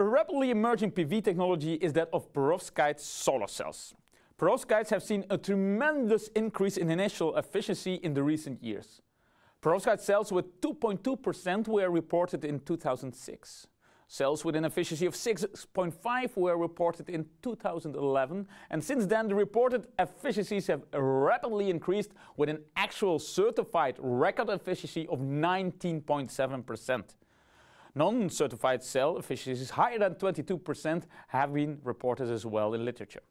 A rapidly emerging PV technology is that of perovskite solar cells. Perovskites have seen a tremendous increase in initial efficiency in the recent years. Perovskite cells with 2.2% were reported in 2006. Cells with an efficiency of 6.5 were reported in 2011, and since then the reported efficiencies have rapidly increased with an actual certified record efficiency of 19.7%. Non-certified cell efficiencies higher than 22% have been reported as well in literature.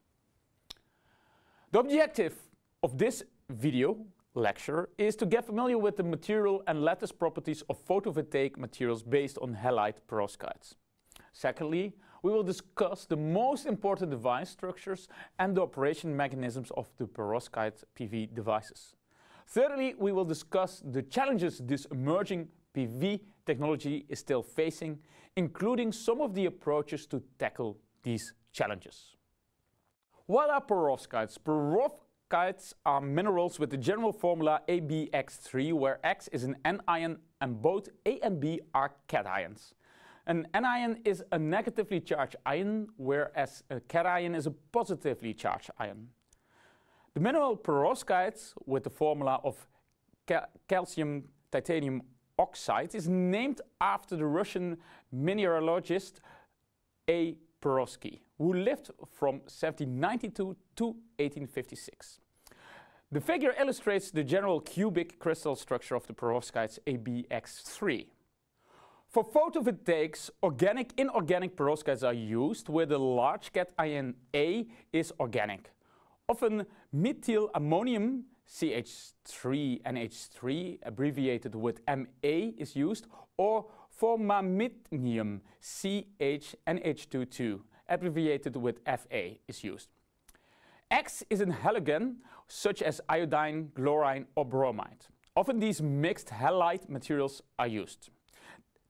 The objective of this video lecture is to get familiar with the material and lattice properties of photovoltaic materials based on halide perovskites. Secondly, we will discuss the most important device structures and the operation mechanisms of the perovskite PV devices. Thirdly, we will discuss the challenges this emerging PV technology is still facing, including some of the approaches to tackle these challenges. What are perovskites? Perovskites are minerals with the general formula ABX3, where X is an anion and both A and B are cations. An anion is a negatively charged ion, whereas a cation is a positively charged ion. The mineral perovskites, with the formula of calcium titanium oxide is named after the Russian mineralogist A. Perovsky, who lived from 1792 to 1856. The figure illustrates the general cubic crystal structure of the perovskites ABX3. For photovoltaics, organic inorganic perovskites are used where the large cation A is organic. Often methyl ammonium CH3 NH3, abbreviated with MA, is used, or formamidnium nh 22 abbreviated with FA, is used. X is an halogen, such as iodine, chlorine, or bromide. Often these mixed halide materials are used.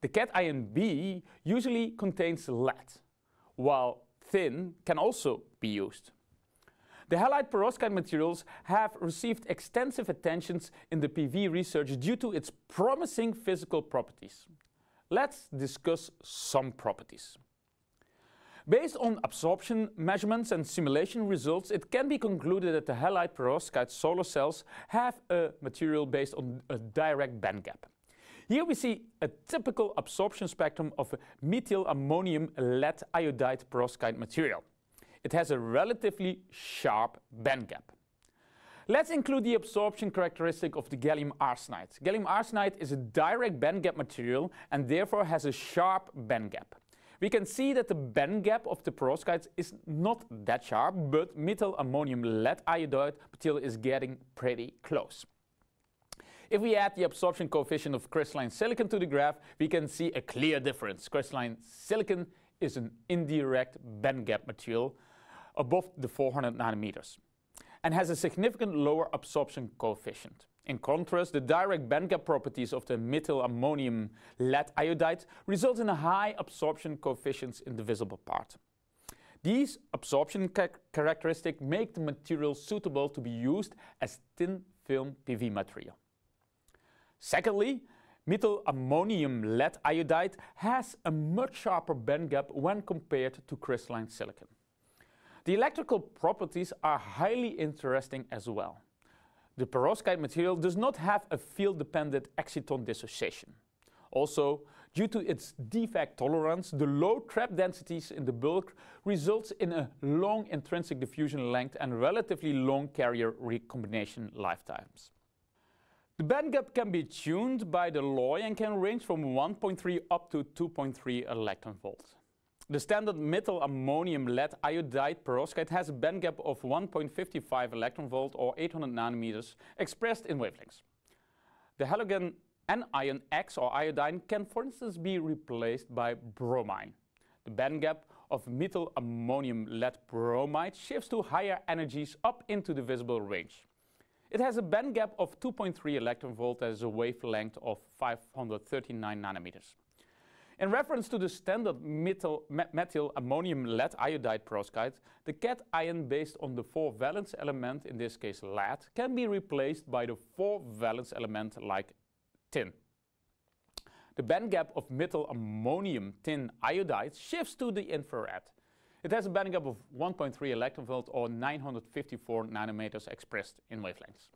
The cation B usually contains lead, while thin can also be used. The halide perovskite materials have received extensive attentions in the PV research due to its promising physical properties. Let's discuss some properties. Based on absorption measurements and simulation results, it can be concluded that the halide perovskite solar cells have a material based on a direct band gap. Here we see a typical absorption spectrum of methyl ammonium lead iodide perovskite material it has a relatively sharp band gap. Let's include the absorption characteristic of the gallium arsenide. Gallium arsenide is a direct band gap material and therefore has a sharp band gap. We can see that the band gap of the perovskites is not that sharp, but metal ammonium lead iodide material is getting pretty close. If we add the absorption coefficient of crystalline silicon to the graph, we can see a clear difference. Crystalline silicon is an indirect band gap material, above the 400 nanometers and has a significant lower absorption coefficient. In contrast, the direct bandgap properties of the methyl ammonium lead iodide result in a high absorption coefficient in the visible part. These absorption ca characteristics make the material suitable to be used as thin film PV material. Secondly, methyl ammonium lead iodide has a much sharper bandgap when compared to crystalline silicon. The electrical properties are highly interesting as well. The perovskite material does not have a field-dependent exciton dissociation. Also, due to its defect tolerance, the low trap densities in the bulk results in a long intrinsic diffusion length and relatively long carrier recombination lifetimes. The bandgap can be tuned by the LOI and can range from 1.3 up to 2.3 electron volts. The standard metal ammonium lead iodide perovskite has a band gap of 1.55 electron volt or 800 nanometers expressed in wavelengths. The halogen anion X or iodine can for instance be replaced by bromine. The band gap of metal ammonium lead bromide shifts to higher energies up into the visible range. It has a band gap of 2.3 electron volt as a wavelength of 539 nanometers. In reference to the standard methyl, methyl ammonium lead iodide perovskite, the cation based on the 4-valence element, in this case lead, can be replaced by the 4-valence element like tin. The band gap of methyl ammonium tin iodide shifts to the infrared. It has a band gap of 1.3 electron volt or 954 nanometers expressed in wavelengths.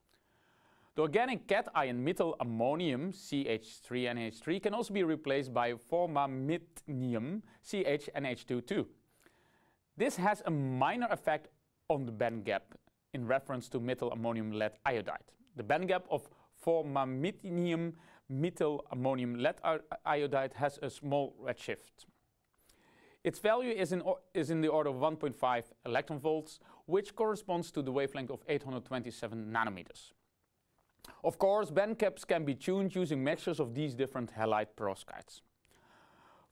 The organic cation methyl ammonium, CH3NH3, can also be replaced by formamidnium, CHNH22. This has a minor effect on the band gap in reference to methyl ammonium lead iodide. The band gap of formamidinium methyl ammonium lead iodide has a small redshift. Its value is in, is in the order of 1.5 electron volts, which corresponds to the wavelength of 827 nanometers. Of course, band caps can be tuned using mixtures of these different halide perovskites.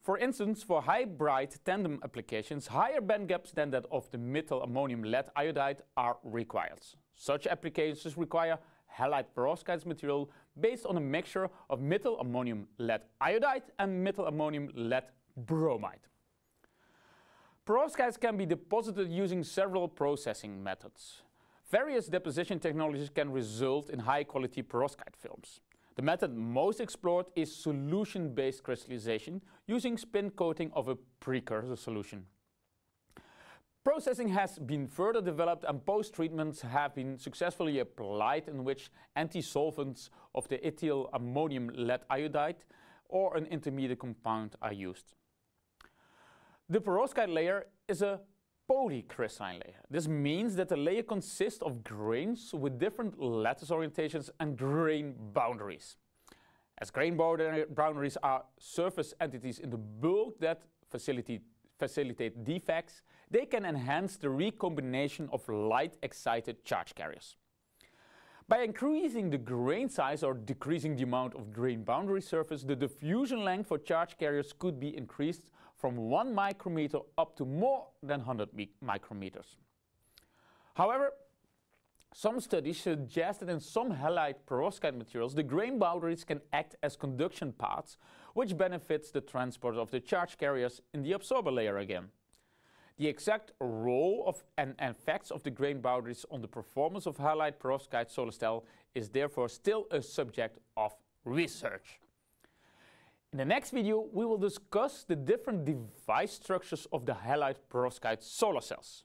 For instance, for high bright tandem applications, higher band gaps than that of the metal ammonium lead iodide are required. Such applications require halide perovskites material based on a mixture of metal ammonium lead iodide and metal ammonium lead bromide. Perovskites can be deposited using several processing methods. Various deposition technologies can result in high-quality perovskite films. The method most explored is solution-based crystallization using spin coating of a precursor solution. Processing has been further developed and post-treatments have been successfully applied in which anti-solvents of the ethyl ammonium lead iodide or an intermediate compound are used. The perovskite layer is a polycrystalline layer. This means that the layer consists of grains with different lattice orientations and grain boundaries. As grain boundaries are surface entities in the bulk that facilitate, facilitate defects, they can enhance the recombination of light-excited charge carriers. By increasing the grain size or decreasing the amount of grain boundary surface, the diffusion length for charge carriers could be increased from 1 micrometer up to more than 100 micrometers. However, some studies suggest that in some halide perovskite materials, the grain boundaries can act as conduction paths, which benefits the transport of the charge carriers in the absorber layer again. The exact role of and effects of the grain boundaries on the performance of halide perovskite solar cell is therefore still a subject of research. In the next video, we will discuss the different device structures of the halide perovskite solar cells.